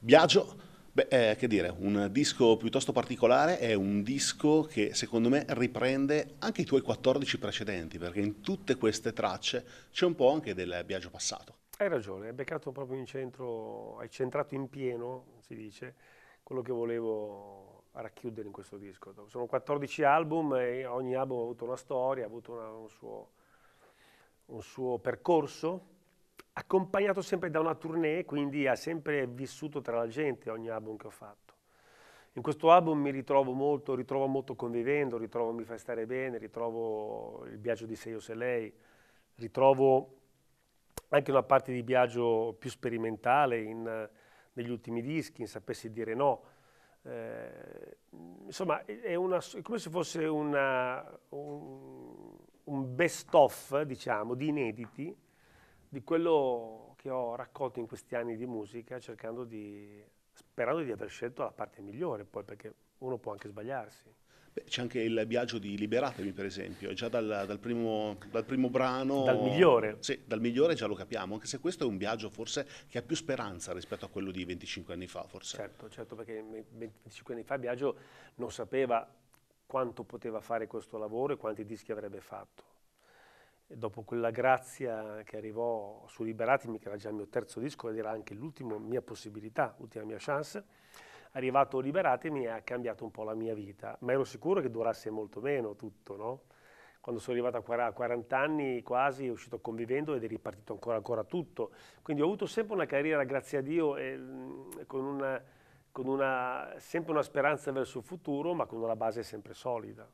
Biagio, beh, eh, che dire, un disco piuttosto particolare, è un disco che secondo me riprende anche i tuoi 14 precedenti, perché in tutte queste tracce c'è un po' anche del Biagio passato. Hai ragione, hai beccato proprio in centro, hai centrato in pieno, si dice, quello che volevo racchiudere in questo disco. Sono 14 album e ogni album ha avuto una storia, ha avuto una, un, suo, un suo percorso, accompagnato sempre da una tournée, quindi ha sempre vissuto tra la gente ogni album che ho fatto. In questo album mi ritrovo molto, ritrovo molto convivendo, ritrovo mi fai stare bene, ritrovo il viaggio di Sei o Se Lei, ritrovo anche una parte di viaggio più sperimentale in, negli ultimi dischi, in Sapessi dire no. Eh, insomma, è, una, è, come se fosse una, un, un best of, diciamo, di inediti di quello che ho raccolto in questi anni di musica cercando di, sperando di aver scelto la parte migliore poi perché uno può anche sbagliarsi. C'è anche il viaggio di Liberatemi, per esempio, già dal, dal, primo, dal, primo, brano. Dal migliore. Sì, dal migliore già lo capiamo, anche se questo è un viaggio forse che ha più speranza rispetto a quello di 25 anni fa, forse. Certo, certo, perché 25 anni fa Biagio non sapeva quanto poteva fare questo lavoro e quanti dischi avrebbe fatto dopo quella grazia che arrivò su Liberatimi, che era già il mio terzo disco ed era anche l'ultima mia possibilità, l'ultima mia chance, arrivato Liberatemi ha cambiato un po' la mia vita, ma ero sicuro che durasse molto meno tutto, no? Quando sono arrivato a 40 anni quasi, è uscito convivendo ed è ripartito ancora, ancora tutto. Quindi ho avuto sempre una carriera, grazie a Dio, eh, con, una, con una, sempre una speranza verso il futuro, ma con una base sempre solida.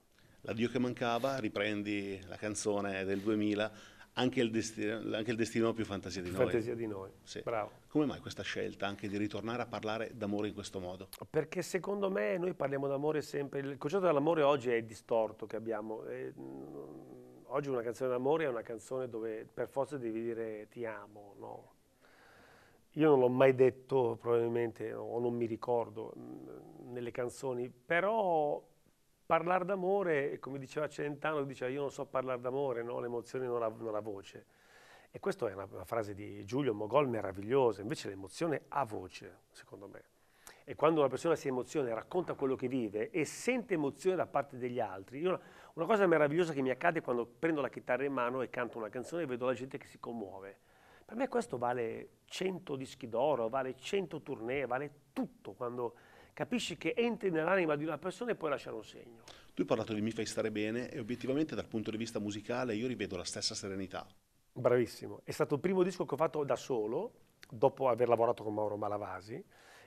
L'addio che mancava, riprendi la canzone del 2000, anche il, destino, anche il destino più fantasia di più noi. Fantasia di noi, sì. bravo. Come mai questa scelta anche di ritornare a parlare d'amore in questo modo? Perché secondo me noi parliamo d'amore sempre, il concetto dell'amore oggi è distorto che abbiamo. E, mm, oggi una canzone d'amore è una canzone dove per forza devi dire ti amo, no? Io non l'ho mai detto probabilmente o non mi ricordo mm, nelle canzoni, però parlare d'amore, come diceva Celentano, diceva io non so parlare d'amore, no? l'emozione non, non ha, voce. E questa è una, una frase di Giulio Mogol meravigliosa, invece l'emozione ha voce, secondo me. E quando una persona si emoziona e racconta quello che vive e sente emozione da parte degli altri, io, una cosa meravigliosa che mi accade quando prendo la chitarra in mano e canto una canzone e vedo la gente che si commuove. Per me questo vale 100 dischi d'oro, vale 100 tournée, vale tutto quando capisci che entri nell'anima di una persona e puoi lasciare un segno. Tu hai parlato di Mi fai stare bene e obiettivamente dal punto di vista musicale io rivedo la stessa serenità. Bravissimo, è stato il primo disco che ho fatto da solo, dopo aver lavorato con Mauro Malavasi,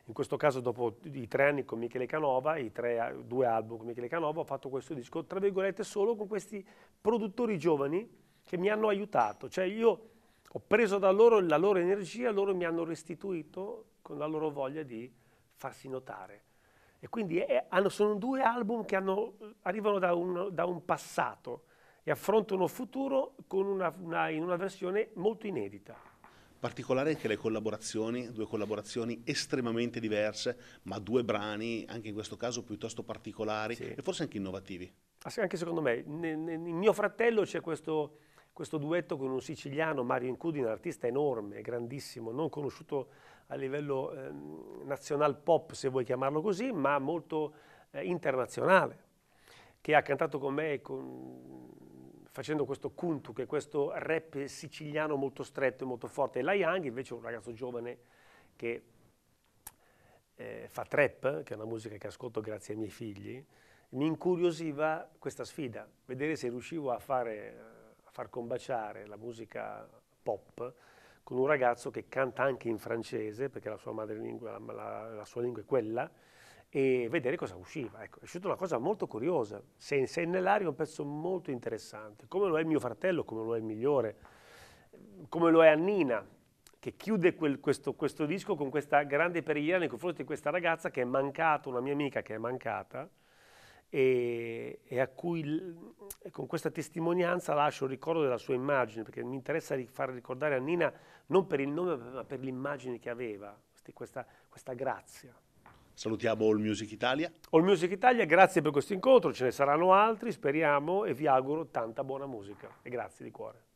in questo caso dopo i tre anni con Michele Canova, i tre, due album con Michele Canova, ho fatto questo disco, tra virgolette, solo con questi produttori giovani che mi hanno aiutato, cioè io ho preso da loro la loro energia, loro mi hanno restituito con la loro voglia di farsi notare. E quindi è, hanno, sono due album che hanno, arrivano da un, da un, passato e affrontano un futuro una, una, in una versione molto inedita. Particolare anche le collaborazioni, due collaborazioni estremamente diverse, ma due brani, anche in questo caso piuttosto particolari sì. e forse anche innovativi. Ah anche secondo me, nel, nel mio fratello c'è questo, questo duetto con un siciliano, Mario Incudi, un artista enorme, grandissimo, non conosciuto a livello eh, nazional pop, se vuoi chiamarlo così, ma molto eh, internazionale, che ha cantato con me con, facendo questo kuntu, che è questo rap siciliano molto stretto e molto forte. E La Young invece un ragazzo giovane che eh, fa trap, che è una musica che ascolto grazie ai miei figli, mi incuriosiva questa sfida, vedere se riuscivo a fare far combaciare la musica pop con un ragazzo che canta anche in francese, perché la sua madrelingua, la, la, la sua lingua è quella, e vedere cosa usciva. Ecco, è uscita una cosa molto curiosa, se, se nell'aria è un pezzo molto interessante, come lo è mio fratello, come lo è il migliore, come lo è Annina, che chiude quel, questo, questo, disco con questa grande preghiera nei confronti di questa ragazza che è mancata, una mia amica che è mancata, e, e a cui con questa testimonianza lascio il ricordo della sua immagine, perché mi interessa far ricordare a Nina non per il nome ma per l'immagine che aveva, questa, questa grazia. Salutiamo All Music Italia. All Music Italia, grazie per questo incontro, ce ne saranno altri, speriamo e vi auguro tanta buona musica e grazie di cuore.